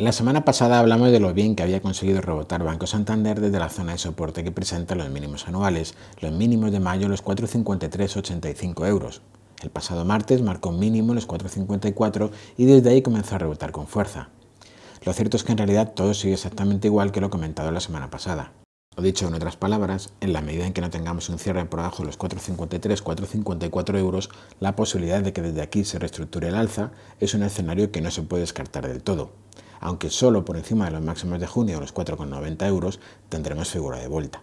la semana pasada hablamos de lo bien que había conseguido rebotar Banco Santander desde la zona de soporte que presenta los mínimos anuales, los mínimos de mayo los 4,5385 euros. El pasado martes marcó mínimo los 4,54 y desde ahí comenzó a rebotar con fuerza. Lo cierto es que en realidad todo sigue exactamente igual que lo comentado la semana pasada. O dicho en otras palabras, en la medida en que no tengamos un cierre por abajo de los 4,53-4,54 euros, la posibilidad de que desde aquí se reestructure el alza es un escenario que no se puede descartar del todo aunque solo por encima de los máximos de junio, los 4,90 euros, tendremos figura de vuelta.